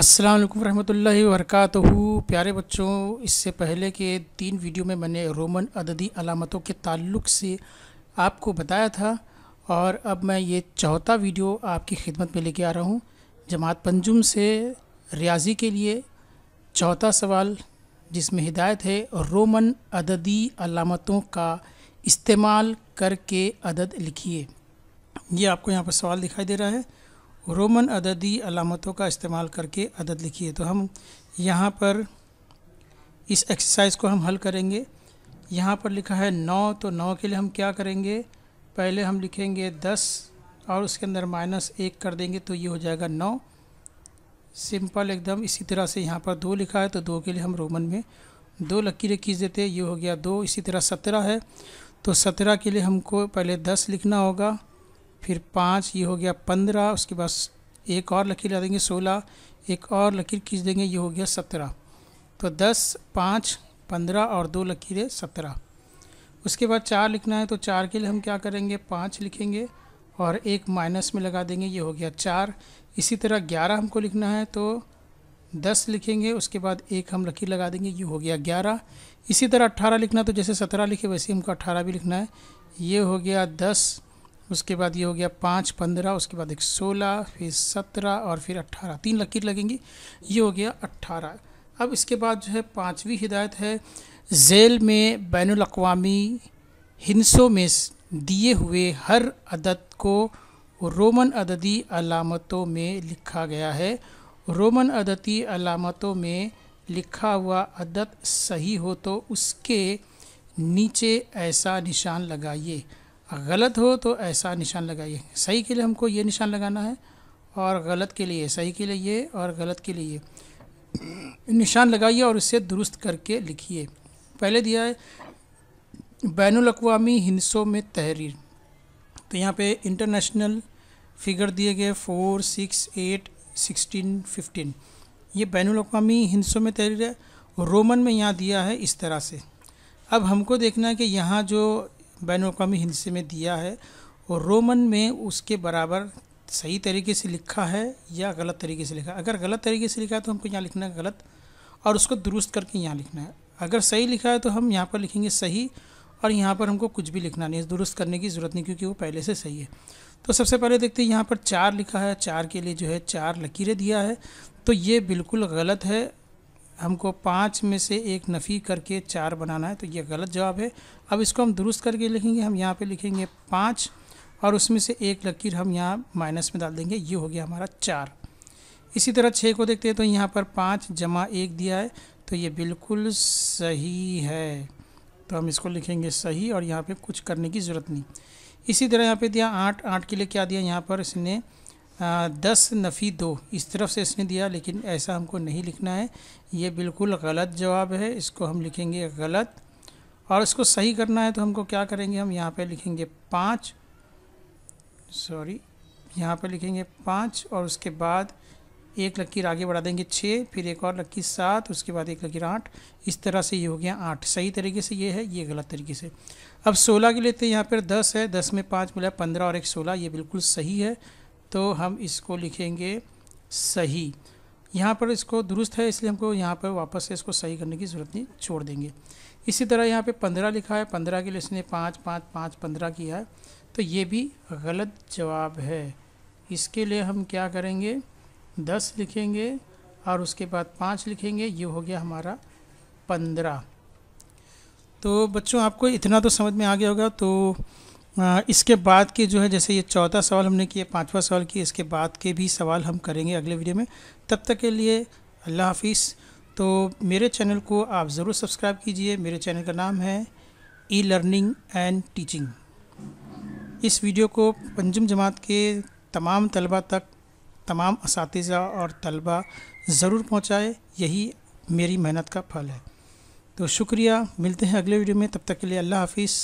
अस्सलाम वरहमतुल्लाहि वरकत प्यारे बच्चों इससे पहले के तीन वीडियो में मैंने रोमन अददी अलामतों के ताल्लुक से आपको बताया था और अब मैं ये चौथा वीडियो आपकी खिदमत में लेके आ रहा हूँ जमात पंजुम से रियाजी के लिए चौथा सवाल जिसमें हिदायत है रोमन अददी अलामतों का इस्तेमाल करके अदद लिखिए ये आपको यहाँ पर सवाल दिखाई दे रहा है रोमन अददी अलामतों का इस्तेमाल करके अदद लिखिए तो हम यहाँ पर इस एक्सरसाइज को हम हल करेंगे यहाँ पर लिखा है नौ तो नौ के लिए हम क्या करेंगे पहले हम लिखेंगे दस और उसके अंदर माइनस एक कर देंगे तो ये हो जाएगा नौ सिंपल एकदम इसी तरह से यहाँ पर दो लिखा है तो दो के लिए हम रोमन में दो लकीरें खींच देते ये हो गया दो इसी तरह सत्रह है तो सत्रह के लिए हमको पहले दस लिखना होगा फिर पाँच ये हो गया पंद्रह उसके बाद एक और लकीर ला देंगे सोलह एक और लकीर खींच देंगे ये हो गया सत्रह तो दस पाँच पंद्रह और दो लकीरें सत्रह उसके बाद चार लिखना है तो चार के लिए हम क्या करेंगे पाँच लिखेंगे और एक माइनस में लगा देंगे ये हो गया चार इसी तरह ग्यारह हमको लिखना है तो दस लिखेंगे उसके बाद एक हम लकीर लगा देंगे ये हो गया ग्यारह इसी तरह अट्ठारह लिखना तो जैसे सत्रह लिखे वैसे हमको अट्ठारह भी लिखना है ये हो गया दस उसके बाद ये हो गया पाँच पंद्रह उसके बाद एक सोलह फिर सत्रह और फिर अट्ठारह तीन लकीर लगेंगी ये हो गया अट्ठारह अब इसके बाद जो है पाँचवीं हिदायत है जेल में बैन अवी हिंसों में दिए हुए हर अदद को रोमन अददी अलामतों में लिखा गया है रोमन अदती अलामतों में लिखा हुआ अदद सही हो तो उसके नीचे ऐसा निशान लगाइए गलत हो तो ऐसा निशान लगाइए सही के लिए हमको ये निशान लगाना है और गलत के लिए सही के लिए ये और गलत के लिए ये निशान लगाइए और उसे दुरुस्त करके लिखिए पहले दिया है बैन अवी हिंसों में तहरीर तो यहाँ पे इंटरनेशनल फिगर दिए गए four six eight sixteen fifteen ये बैन अवी हिंसों में तहरीर है रोमन में यहाँ दिया है इस तरह से अब हमको देखना है कि यहाँ जो बैन अवी हिंसे में दिया है और रोमन में उसके बराबर सही तरीके से लिखा है या गलत तरीके से लिखा है अगर गलत तरीके से लिखा है तो हमको यहाँ लिखना है गलत और उसको दुरुस्त करके यहाँ लिखना है अगर सही लिखा है तो हम यहाँ पर लिखेंगे सही और यहाँ पर हमको कुछ भी लिखना नहीं है दुरुस्त करने की ज़रूरत नहीं क्योंकि वो पहले से सही है तो सबसे पहले देखते हैं यहाँ पर चार लिखा है चार के लिए जो है चार लकीरें दिया है तो ये बिल्कुल गलत है हमको पाँच में से एक नफ़ी करके चार बनाना है तो ये गलत जवाब है अब इसको हम दुरुस्त करके लिखेंगे हम यहाँ पे लिखेंगे पाँच और उसमें से एक लकीर हम यहाँ माइनस में डाल देंगे ये हो गया हमारा चार इसी तरह छः को देखते हैं तो यहाँ पर पाँच जमा एक दिया है तो ये बिल्कुल सही है तो हम इसको लिखेंगे सही और यहाँ पर कुछ करने की ज़रूरत नहीं इसी तरह यहाँ पर दिया आठ आठ के लिए क्या दिया यहाँ पर इसने दस नफ़ी दो इस तरफ से इसने दिया लेकिन ऐसा हमको नहीं लिखना है ये बिल्कुल गलत जवाब है इसको हम लिखेंगे गलत और इसको सही करना है तो हमको क्या करेंगे हम यहाँ पे लिखेंगे पाँच सॉरी यहाँ पे लिखेंगे पाँच और उसके बाद एक लकीर आगे बढ़ा देंगे छः फिर एक और लकीर सात उसके बाद एक लकीर आठ इस तरह से ये हो गया आठ सही तरीके से ये है ये गलत तरीके से अब सोलह के लेते हैं यहाँ पर दस है दस में पाँच मिला पंद्रह और एक सोलह ये बिल्कुल सही है तो हम इसको लिखेंगे सही यहाँ पर इसको दुरुस्त है इसलिए हमको यहाँ पर वापस से इसको सही करने की ज़रूरत नहीं छोड़ देंगे इसी तरह यहाँ पे पंद्रह लिखा है पंद्रह के लिए इसने पाँच पाँच पाँच पंद्रह किया है तो ये भी गलत जवाब है इसके लिए हम क्या करेंगे दस लिखेंगे और उसके बाद पाँच लिखेंगे ये हो गया हमारा पंद्रह तो बच्चों आपको इतना तो समझ में आ गया होगा तो इसके बाद के जो है जैसे ये चौथा सवाल हमने किया पाँचवा सवाल किया इसके बाद के भी सवाल हम करेंगे अगले वीडियो में तब तक के लिए अल्लाह हाफिज़ तो मेरे चैनल को आप ज़रूर सब्सक्राइब कीजिए मेरे चैनल का नाम है ई लर्निंग एंड टीचिंग इस वीडियो को पंजम जमात के तमाम तलबा तक तमाम इस और तलबा ज़रूर पहुँचाए यही मेरी मेहनत का फल है तो शुक्रिया मिलते हैं अगले वीडियो में तब तक के लिए अल्लाह हाफिज़